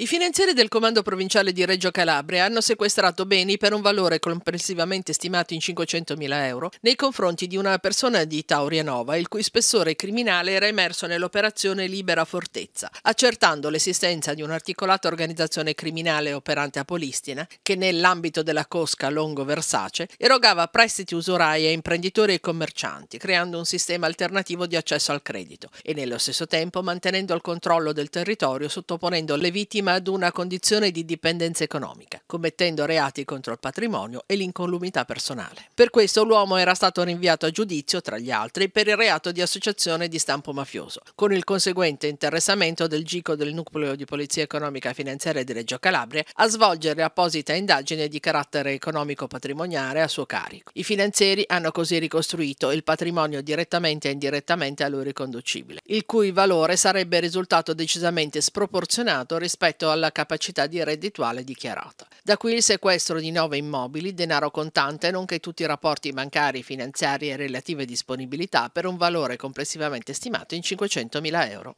I finanzieri del Comando Provinciale di Reggio Calabria hanno sequestrato beni per un valore complessivamente stimato in 500.000 euro nei confronti di una persona di Taurianova, il cui spessore criminale era emerso nell'operazione Libera Fortezza, accertando l'esistenza di un'articolata organizzazione criminale operante a Polistina che nell'ambito della cosca Longo Versace erogava prestiti usurai a imprenditori e commercianti, creando un sistema alternativo di accesso al credito e nello stesso tempo mantenendo il controllo del territorio sottoponendo le vittime vittima ad una condizione di dipendenza economica, commettendo reati contro il patrimonio e l'incolumità personale. Per questo l'uomo era stato rinviato a giudizio, tra gli altri, per il reato di associazione di stampo mafioso, con il conseguente interessamento del GICO del Nucleo di Polizia Economica e Finanziaria di Reggio Calabria a svolgere apposita indagine di carattere economico-patrimoniale a suo carico. I finanzieri hanno così ricostruito il patrimonio direttamente e indirettamente a lui riconducibile, il cui valore sarebbe risultato decisamente sproporzionato rispetto rispetto alla capacità di reddituale dichiarata. Da qui il sequestro di nove immobili, denaro contante, nonché tutti i rapporti bancari, finanziari e relative disponibilità per un valore complessivamente stimato in 500.000 euro.